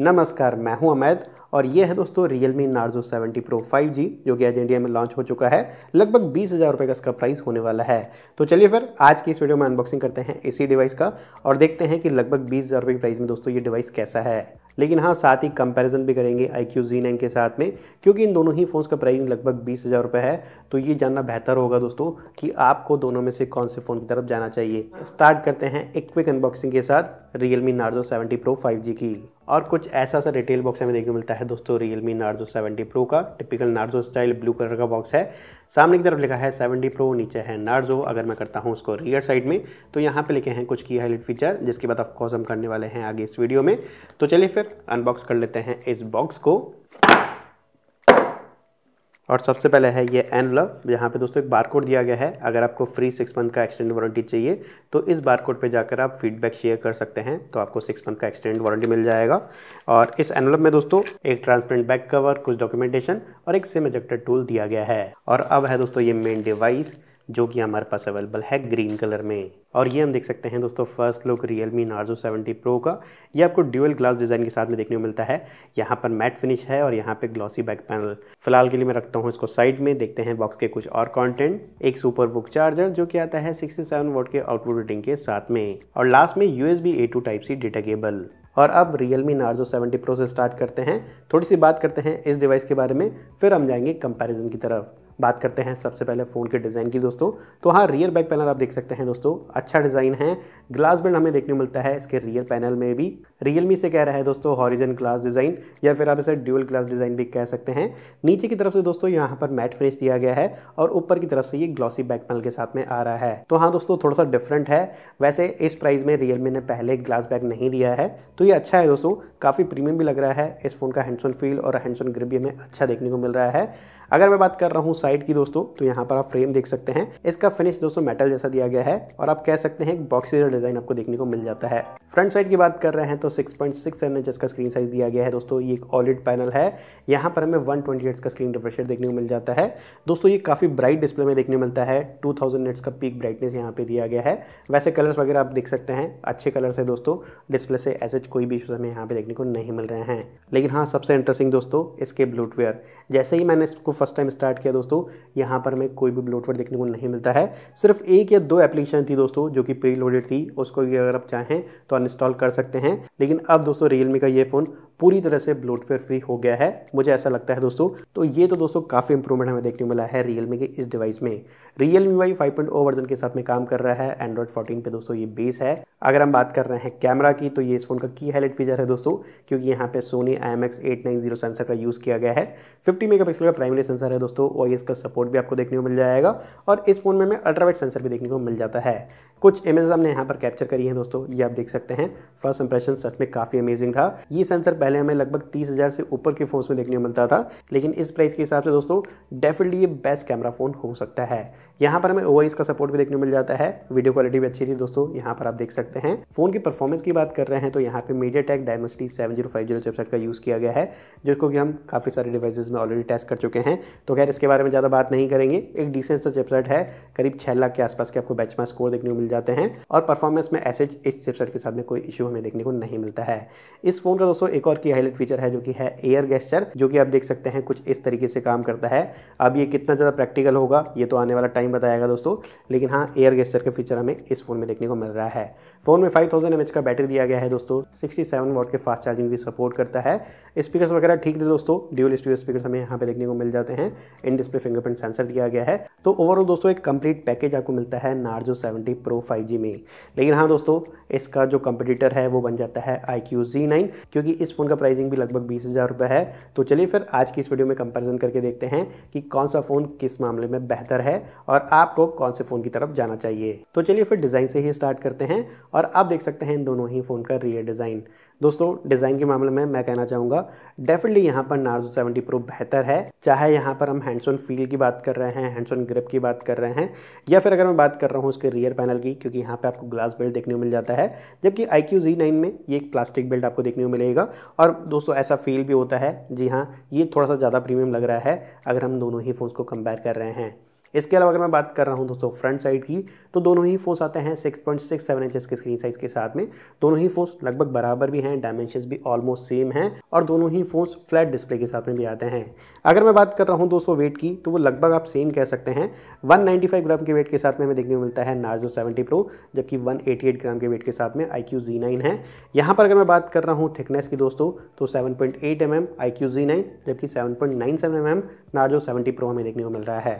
नमस्कार मैं हूं अमैद और ये है दोस्तों Realme Narzo seventy Pro five G जो कि आज इंडिया में लॉन्च हो चुका है लगभग बीस हज़ार रुपये का इसका प्राइस होने वाला है तो चलिए फिर आज की इस वीडियो में अनबॉक्सिंग करते हैं इसी डिवाइस का और देखते हैं कि लगभग बीस हज़ार रुपये की प्राइस में दोस्तों ये डिवाइस कैसा है लेकिन हाँ साथ ही कंपैरिजन भी करेंगे आई क्यू जी के साथ में क्योंकि इन दोनों ही फ़ोन्स का प्राइस लगभग बीस हज़ार रुपये है तो ये जानना बेहतर होगा दोस्तों कि आपको दोनों में से कौन से फ़ोन की तरफ जाना चाहिए स्टार्ट करते हैं एक क्विक अनबॉक्सिंग के साथ Realme Narzo seventy Pro five G की और कुछ ऐसा सा रिटेल बॉक्स हमें देखने मिलता है दोस्तों Realme Narzo seventy Pro का typical Narzo style blue colour का बॉक्स है सामने की तरफ लिखा है सेवेंटी प्रो नीचे है नार्जो अगर मैं करता हूँ उसको रियर साइड में तो यहाँ पे लिखे हैं कुछ की हाईलाइट फीचर जिसके बाद ऑफकोर्स हम करने वाले हैं आगे इस वीडियो में तो चलिए फिर अनबॉक्स कर लेते हैं इस बॉक्स को और सबसे पहले है ये लव यहाँ पे दोस्तों एक बारकोड दिया गया है अगर आपको फ्री सिक्स मंथ का एक्सटेंड वारंटी चाहिए तो इस बारकोड पे जाकर आप फीडबैक शेयर कर सकते हैं तो आपको सिक्स मंथ का एक्सटेंड वारंटी मिल जाएगा और इस एन में दोस्तों एक ट्रांसपेरेंट बैक कवर कुछ डॉक्यूमेंटेशन और एक सिम एजेक्टर टूल दिया गया है और अब है दोस्तों ये मेन डिवाइस जो कि हमारे पास अवेलेबल है ग्रीन कलर में और ये हम देख सकते हैं दोस्तों first look Realme Narzo seventy Pro का ये आपको ड्यूअल ग्लास डिज़ाइन के साथ में देखने को मिलता है यहाँ पर मैट फिनिश है और यहाँ पे ग्लॉसी बैक पैनल फिलहाल के लिए मैं रखता हूँ इसको साइड में देखते हैं बॉक्स के कुछ और कॉन्टेंट एक सुपर बुक चार्जर जो कि आता है सिक्सटी सेवन वोट के आउटपुट रेटिंग के साथ में और लास्ट में U S B A to type C data cable और अब Realme Narzo 70 Pro से स्टार्ट करते हैं थोड़ी सी बात करते हैं इस डिवाइस के बारे में फिर हम जाएंगे कंपैरिजन की तरफ बात करते हैं सबसे पहले फ़ोन के डिज़ाइन की दोस्तों तो हाँ रियर बैक पैनल आप देख सकते हैं दोस्तों अच्छा डिज़ाइन है ग्लास बिल्ड हमें देखने मिलता है इसके रियर पैनल में भी रियलमी से कह रहा है दोस्तों हॉरिजन ग्लास डिज़ाइन या फिर आप इसे ड्यूअल ग्लास डिज़ाइन भी कह सकते हैं नीचे की तरफ से दोस्तों यहाँ पर मैट फिनिश दिया गया है और ऊपर की तरफ से ये ग्लॉसी बैक पैनल के साथ में आ रहा है तो हाँ दोस्तों थोड़ा सा डिफरेंट है वैसे इस प्राइस में रियलमी ने पहले ग्लास बैक नहीं दिया है तो ये अच्छा है दोस्तों काफ़ी प्रीमियम भी लग रहा है इस फ़ोन का हैंडसोन फील और हैंडसोन ग्रिप भी हमें अच्छा देखने को मिल रहा है अगर मैं बात कर रहा हूँ साइड की दोस्तों तो यहाँ पर आप फ्रेम देख सकते हैं इसका फिनिश दोस्तों मेटल जैसा दिया गया है और आप कह सकते हैं बॉक्सी डिज़ाइन आपको देखने को मिल जाता है फ्रंट साइड की बात कर रहे हैं तो 6.6 पॉइंट का स्क्रीन साइज दिया गया है दोस्तों ये एक ऑलिड पैनल है यहाँ पर हमें वन ट्वेंटी का स्क्रीन रिफ्रेशर देखने को मिल जाता है दोस्तों ये काफ़ी ब्राइट डिस्प्ले में देखने मिलता है टू थाउजेंड का पीक ब्राइटनेस यहाँ पर दिया गया है वैसे कलर्स वगैरह आप देख सकते हैं अच्छे कलर्स है दोस्तों डिस्प्ले से ऐसे कोई भी इशूज़ हमें यहाँ पर देखने को नहीं मिल रहे हैं लेकिन हाँ सबसे इंटरेस्टिंग दोस्तों इसके ब्लूटवेयर जैसे ही मैंने इसको फर्स्ट टाइम स्टार्ट किया दोस्तों यहाँ पर हमें कोई भी ब्लूटवेयर देखने को नहीं मिलता है सिर्फ एक या दो एप्लीकेशन थी दोस्तों जो कि प्री थी उसको भी अगर आप चाहें तो अनइंस्टॉल कर सकते हैं लेकिन अब दोस्तों रियलमी का ये फ़ोन पूरी तरह से ब्लोटवेयर फ्री हो गया है मुझे ऐसा लगता है दोस्तों तो ये तो दोस्तों काफ़ी इंप्रूवमेंट हमें देखने मिला है रियलमी के इस डिवाइस में रियलमी वाई फाइव वर्जन के साथ में काम कर रहा है एंड्रॉइड फोर्टीन पे दोस्तों ये बेस है अगर हम बात कर रहे हैं कैमरा की तो ये इस फोन का की हाईलाइट फीचर है दोस्तों क्योंकि यहाँ पे Sony I M X eight nine zero sensor का यूज़ किया गया है फिफ्टी मेगा पिक्सल का प्राइमरी सेंसर है दोस्तों ओ का सपोर्ट भी आपको देखने को मिल जाएगा और इस फोन में हमें सेंसर भी देखने को मिल जाता है कुछ इमेज हमने यहाँ पर कैप्चर करी है दोस्तों ये आप देख सकते हैं फर्स्ट इंप्रेशन सच में काफ़ी अमेजिंग था ये सेंसर पहले हमें लगभग तीस हज़ार से ऊपर के फ़ोन्स में देखने को मिलता था लेकिन इस प्राइस के हिसाब से दोस्तों डेफिनेटली ये बेस्ट कैमरा फ़ोन हो सकता है यहाँ पर हमें ओ का सपोर्ट भी देखने को मिल जाता है वीडियो क्वालिटी भी अच्छी थी दोस्तों यहाँ पर आप देख सकते हैं फ़ोन की परफॉर्मेंस की बात कर रहे हैं तो यहाँ पर MediaTek Dimensity seven zero five zero chipset का यूज़ किया गया है जिसको कि हम काफ़ी सारे डिवाइसेज में ऑलरेडी टेस्ट कर चुके हैं तो खैर इसके बारे में ज़्यादा बात नहीं करेंगे एक डिसेंट सा चिपसेट है करीब छः लाख के आसपास के आपको बेंच स्कोर देखने को मिल जाते हैं और परफॉर्मेंस में एस इस चिपसेट के साथ में कोई इशू हमें देखने को नहीं मिलता है इस फोन का दोस्तों एक और की हाईलाइट फीचर है जो कि है एयर गेस्चर जो कि आप देख सकते हैं कुछ इस तरीके से काम करता है अब ये कितना ज़्यादा प्रैक्टिकल होगा ये तो आने वाला टाइम बताएगा दोस्तों लेकिन हाँ एयर गेस्चर का फीचर हमें इस फोन में देखने को मिल रहा है फोन में फाइव थाउजेंड का बैटरी दिया गया है दोस्तों सिक्सटी सेवन के फास्ट चार्जिंग भी सपोर्ट करता है स्पीकर वगैरह ठीक थे दोस्तों ड्यूल स्टूडियो स्पीकर हमें यहाँ पे देखने को मिल जाते हैं इन डिस्प्ले फिंगरप्रिंट सेंसर दिया गया है तो ओवरऑल दोस्तों एक कंप्लीट पैकेज आपको मिलता है नार्जो सेवेंटी प्रो फाइव में लेकिन हाँ दोस्तों इसका जो कंपटीटर है वो बन जाता है आई क्यू क्योंकि इस फोन का प्राइसिंग भी लगभग बीस हज़ार रुपये है तो चलिए फिर आज की इस वीडियो में कंपेरिजन करके देखते हैं कि कौन सा फ़ोन किस मामले में बेहतर है और आपको कौन से फ़ोन की तरफ जाना चाहिए तो चलिए फिर डिज़ाइन से ही स्टार्ट करते हैं और आप देख सकते हैं इन दोनों ही फ़ोन का रियर डिज़ाइन दोस्तों डिज़ाइन के मामले में मैं कहना चाहूँगा डेफिनेटली यहाँ पर नार्जो सेवेंटी प्रो बेहतर है चाहे यहाँ पर हम हैंडसोन फील की बात कर रहे हैं हैंडसोन ग्रिप की बात कर रहे हैं या फिर अगर मैं बात कर रहा हूँ उसके रियर पैनल की क्योंकि यहाँ पर आपको ग्लास बेल्ट देखने को मिल जाता है जबकि आई क्यू जी नाइन में ये एक प्लास्टिक बेल्ट आपको देखने को मिलेगा और दोस्तों ऐसा फील भी होता है जी हाँ ये थोड़ा सा ज़्यादा प्रीमियम लग रहा है अगर हम दोनों ही फोन को कंपेयर कर रहे हैं इसके अलावा अगर मैं बात कर रहा हूँ दोस्तों फ्रंट साइड की तो दोनों ही फ़ोन्स आते हैं 6.67 पॉइंट इंचेस के स्क्रीन साइज़ के साथ में दोनों ही फ़ोन्स लगभग बराबर भी हैं डायमेंशन भी ऑलमोस्ट सेम हैं और दोनों ही फ़ोन्स फ्लैट डिस्प्ले के साथ में भी आते हैं अगर मैं बात कर रहा हूँ दोस्तों वेट की तो वो लगभग आप सेम कह सकते हैं वन ग्राम के वेट के साथ में हमें देखने को मिलता है नार्जो सेवेंटी प्रो जबकि वन ग्राम के वेट के साथ में आई क्यू है यहाँ पर अगर मैं बात कर रहा हूँ थिकनेस की दोस्तों तो सेवन पॉइंट एट जबकि seven point Narzo seventy Pro हमें देखने को मिल रहा है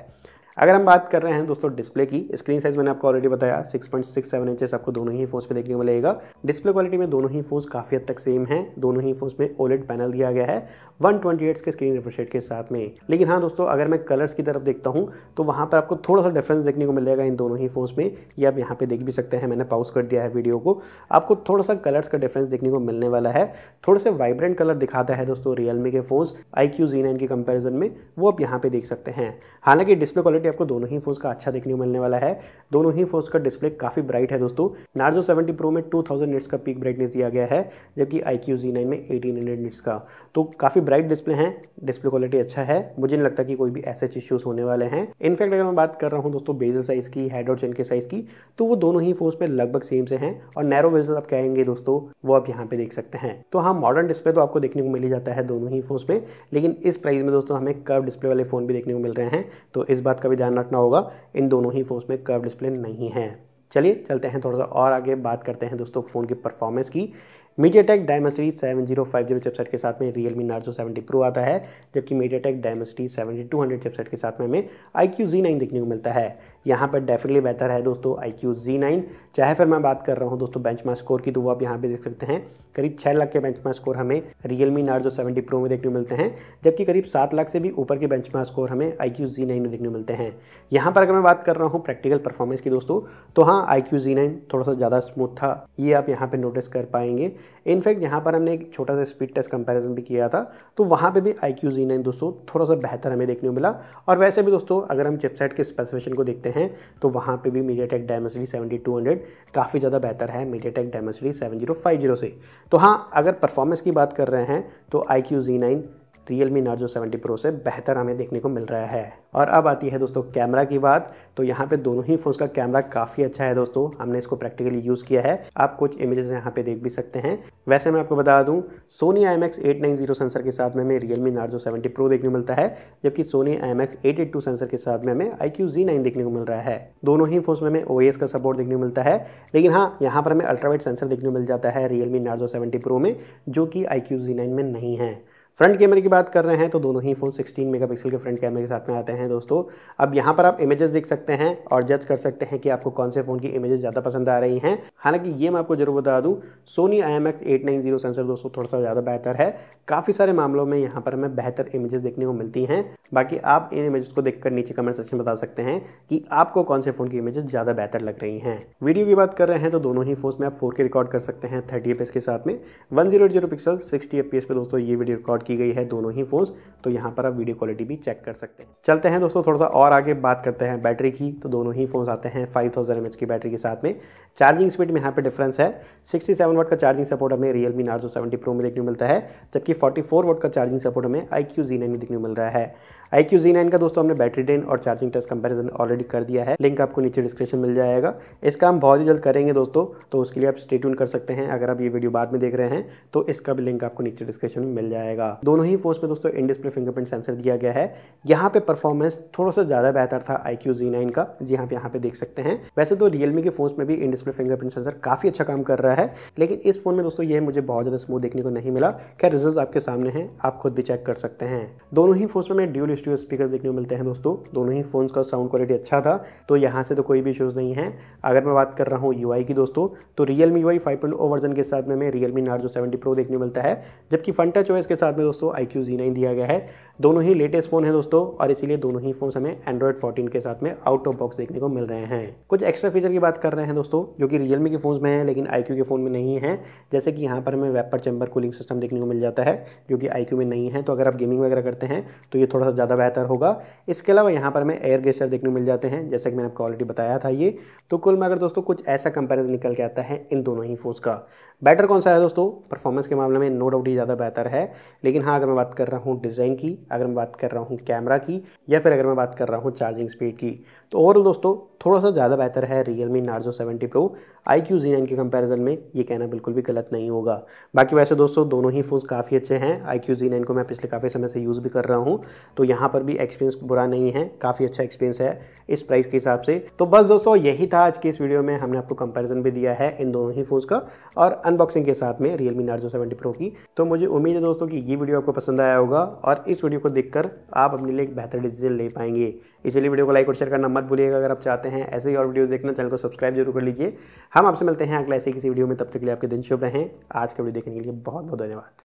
अगर हम बात कर रहे हैं दोस्तों डिस्प्ले की स्क्रीन साइज मैंने आपको ऑलरेडी बताया 6.67 इंचेस आपको दोनों ही फोन्स पे देखने को मिलेगा डिस्प्ले क्वालिटी में दोनों ही फोन्स काफ़ी हद तक सेम हैं दोनों ही फोन्स में ओलेट पैनल दिया गया है वन ट्वेंटी के स्क्रीन रिफ्रेश के साथ में लेकिन हाँ दोस्तों अगर मैं कलर्स की तरफ देखता हूँ तो वहाँ पर आपको थोड़ा सा डिफरेंस देखने को मिलेगा इन दोनों ही फोन्स में ये आप यहाँ पे देख भी सकते हैं मैंने पाउस कर दिया है वीडियो को आपको थोड़ा सा कलर्स का डिफरेंस देखने को मिलने वाला है थोड़े से वाइब्रेंट कलर दिखाता है दोस्तों रियलमी के फोन आई क्यू के कंपेरिजन में वो आप यहाँ पे देख सकते हैं हालांकि डिस्प्ले क्वालिटी कि आपको दोनों ही फोन्स का अच्छा देखने को मिलने वाला है दोनों ही फोन्स का डिस्प्ले काफ़ी ब्राइट है दोस्तों नार्जो सेवेंटी प्रो में टू थाउजेंड निट्स का पीक ब्राइटनेस दिया गया है जबकि आई क्यू जी नाइन में एटीन हंड्रेड निट्स का तो काफ़ी ब्राइट डिस्प्ले है डिस्प्ले क्वालिटी अच्छा है मुझे नहीं लगता कि कोई भी ऐसे इश्यूज़ होने वाले हैं इनफैक्ट अगर मैं बात कर रहा हूँ दोस्तों बेजल साइज़ की हेड और चेन के साइज़ की तो वो दोनों ही फोन्स में लगभग सेम से हैं और नैरो बेजल आप कहेंगे दोस्तों वो आप यहाँ पे देख सकते हैं तो हाँ मॉडर्न डिस्प्ले तो आपको देखने को मिल ही जाता है दोनों ही फोन्स में लेकिन इस प्राइस में दोस्तों हमें कर्व डिस्प्ले वाले फ़ोन भी देखने को मिल रहे हैं तो इस बात का ध्यान रखना होगा इन दोनों ही फ़ोन में कर्व डिस्प्ले नहीं है चलिए चलते हैं थोड़ा सा और आगे बात करते हैं दोस्तों फ़ोन की परफॉर्मेंस की MediaTek Dimensity seven zero five zero chipset के साथ में Realme Narzo seventy Pro आता है जबकि MediaTek Dimensity seventy two hundred chipset के साथ में हमें आई क्यू जी नाइन देखने को मिलता है यहाँ पर डेफिनेटली बेहतर है दोस्तों आई क्यू जी नाइन चाहे फिर मैं बात कर रहा हूँ दोस्तों बेंच स्कोर की तो वो आप यहाँ पे देख सकते हैं करीब छः लाख के बेंच स्कोर हमें Realme Narzo seventy Pro में देखने मिलते हैं जबकि करीब सात लाख से भी ऊपर के बेंच स्कोर हमें आई क्यू जी नाइन में देखने मिलते हैं यहाँ पर अगर मैं बात कर रहा हूँ प्रैक्टिकल परफॉर्मेंस की दोस्तों तो हाँ आई क्यू जी नाइन थोड़ा सा ज़्यादा स्मूथ था ये आप यहाँ पर नोटिस कर पाएंगे इनफैक्ट यहाँ पर हमने एक छोटा सा स्पीड टेस्ट कंपेरिजन भी किया था तो वहाँ पर भी आई क्यू जी नाइन दोस्तों थोड़ा सा बेहतर हमें देखने को मिला और वैसे भी दोस्तों अगर हम चिपसेट के स्पेसिफिकेशन को देखते हैं हैं तो वहाँ पे भी MediaTek Dimensity seventy two hundred काफ़ी ज़्यादा बेहतर है MediaTek Dimensity seven zero five zero से तो हाँ अगर परफॉर्मेंस की बात कर रहे हैं तो iQOO Z nine Realme Narzo seventy Pro से बेहतर हमें देखने को मिल रहा है और अब आती है दोस्तों कैमरा की बात तो यहाँ पे दोनों ही फ़ोन का कैमरा काफ़ी अच्छा है दोस्तों हमने इसको प्रैक्टिकली यूज़ किया है आप कुछ इमेजेस यहाँ पे देख भी सकते हैं वैसे मैं आपको बता दूँ Sony I M X eight nine zero sensor के साथ में हमें Realme Narzo seventy Pro देखने को मिलता है जबकि Sony I M X eight eight two sensor के साथ में हमें आई क्यू जी नाइन देखने को मिल रहा है दोनों ही फोन्स में हमें ओ एस का सपोर्ट देखने को मिलता है लेकिन हाँ यहाँ पर हमें अल्ट्रावाइट सेंसर देखने को मिल जाता है Realme Narzo seventy Pro में जो कि आई क्यू जी नाइन में नहीं है फ्रंट कैमरे की बात कर रहे हैं तो दोनों ही फ़ोन 16 मेगापिक्सल के फ्रंट कैमरे के साथ में आते हैं दोस्तों अब यहाँ पर आप इमेजेस देख सकते हैं और जज कर सकते हैं कि आपको कौन से फ़ोन की इमेजेस ज़्यादा पसंद आ रही हैं हालांकि ये मैं आपको जरूर बता दूं सोनी आई एम सेंसर दोस्तों थोड़ा सा ज़्यादा बेहतर है काफ़ी सारे मामलों में यहाँ पर हमें बेहतर इमेजेस देखने को मिलती हैं बाकी आप इन इमेजेस को देखकर नीचे कमेंट सेक्शन में बता सकते हैं कि आपको कौन से फ़ोन की इमेजेस ज़्यादा बेहतर लग रही हैं वीडियो की बात कर रहे हैं तो दोनों ही फ़ोन में आप फोर रिकॉर्ड कर सकते हैं थर्टी एफ के साथ में one zero pixel sixty F पे दोस्तों ये वीडियो रिकॉर्ड की गई है दोनों ही फ़ोन्स तो यहाँ पर आप वीडियो क्वालिटी भी चेक कर सकते हैं चलते हैं दोस्तों थोड़ा सा और आगे बात करते हैं बैटरी की तो दोनों ही फ़ोन्स आते हैं 5000 थाउजेंड की बैटरी के साथ में चार्जिंग स्पीड में यहाँ पर डिफरेंस है सिक्सटी सेवन का चार्जिंग सपोर्ट हमें Realme Narzo seventy Pro में देखने को मिलता है जबकि फोर्टी फोर का चार्जिंग सपोर्ट हमें आई क्यू जी नाइन में देखने को मिल रहा है आई क्यू जी नाइन का दोस्तों हमने बैटरी ड्रेन और चार्जिंग टेस्ट कंपेरिजन ऑलरेडी कर दिया है लिंक आपको नीचे डिस्क्रिप्शन मिल जाएगा इसका हम बहुत ही जल्द करेंगे दोस्तों तो उसके लिए आप स्टेट्यून कर सकते हैं अगर आप ये वीडियो बाद में देख रहे हैं तो इसका भी लिंक आपको नीचे डिस्क्रिप्शन में मिल जाएगा दोनों ही फोन में दोस्तों इन डिस्प्ले फिंगरप्रिंट सेंसर दिया गया है यहाँ पे परफॉर्मेंस थोड़ा सा ज़्यादा बेहतर था आई क्यू जी नाइन का जी हाँ आप यहाँ पे देख सकते हैं वैसे तो रियलमी के फोन में भी इन डिस्प्ले फिंगरप्रिंट सेंसर काफ़ी अच्छा काम कर रहा है लेकिन इस फोन में दोस्तों ये मुझे बहुत ज़्यादा स्मूथ देखने को नहीं मिला क्या रिजल्ट आपके सामने हैं आप खुद भी चेक कर सकते हैं दोनों ही फोन में ड्यूल स्टूडियो स्पीकर देखने को मिलते हैं दोस्तों दोनों ही फोन का साउंड क्वालिटी अच्छा था तो यहाँ से तो कोई भी इशूज़ नहीं है अगर मैं बात कर रहा हूँ यू की दोस्तों तो रियलमी यू आई वर्जन के साथ में रियलमी नार्जो सेवेंटी प्रो देखने को मिलता है जबकि फंटा चॉइस के साथ में दोस्तों आई क्यू जी नाइन दिया गया है दोनों ही लेटेस्ट फ़ोन है दोस्तों और इसीलिए दोनों ही फ़ोन हमें एंड्रॉइड 14 के साथ में आउट ऑफ बॉक्स देखने को मिल रहे हैं कुछ एक्स्ट्रा फीचर की बात कर रहे हैं दोस्तों जो कि रियलमी के फ़ोन में है लेकिन आई के फ़ोन में नहीं है जैसे कि यहाँ पर हमें वेपर चैम्बर कूलिंग सिस्टम देखने को मिल जाता है जो कि आई में नहीं है तो अगर आप गेमिंग वगैरह करते हैं तो ये थोड़ा सा ज़्यादा बेहतर होगा इसके अलावा यहाँ पर हमें एयर गेसर देखने को मिल जाते हैं जैसे कि मैंने आपको ऑलरेडी बताया था ये तो कुल में अगर दोस्तों कुछ ऐसा कंपेरिजन निकल के आता है इन दोनों ही फ़ोन्स का बेटर कौन सा है दोस्तों परफॉर्मेंस के मामले में नो डाउट ही ज़्यादा बेहतर है लेकिन हाँ अगर मैं बात कर रहा हूँ डिज़ाइन की अगर मैं बात कर रहा हूँ कैमरा की या फिर अगर मैं बात कर रहा हूँ चार्जिंग स्पीड की तो ओवरऑल दोस्तों थोड़ा सा ज़्यादा बेहतर है Realme Narzo seventy Pro iQOO Z nine के कंपेरिजन में ये कहना बिल्कुल भी गलत नहीं होगा बाकी वैसे दोस्तों दोनों ही फोन काफ़ी अच्छे हैं आई क्यू जी नाइन को मैं पिछले काफ़ी समय से यूज़ भी कर रहा हूँ तो यहाँ पर भी एक्सपीरियंस बुरा नहीं है काफ़ी अच्छा एक्सपीरियंस है इस प्राइस के हिसाब से तो बस दोस्तों यही था आज के इस वीडियो में हमने आपको कंपैरिजन भी दिया है इन दोनों ही फ़ोन्स का और अनबॉक्सिंग के साथ में रियलमी नार्जो सेवेंटी प्रो की तो मुझे उम्मीद है दोस्तों कि ये वीडियो आपको पसंद आया होगा और इस वीडियो को देखकर आप अपने लिए एक बेहतर डिसीजन ले पाएंगे इसीलिए वीडियो को लाइक और शेयर करना मत भूलिएगा अगर आप चाहते हैं ऐसे ही और वीडियोस देखना चैनल को सब्सक्राइब जरूर कर लीजिए हम आपसे मिलते हैं अगले ऐसे किसी वीडियो में तब तक के लिए आपके दिन शुभ रहें आज का वीडियो देखने के लिए बहुत बहुत धन्यवाद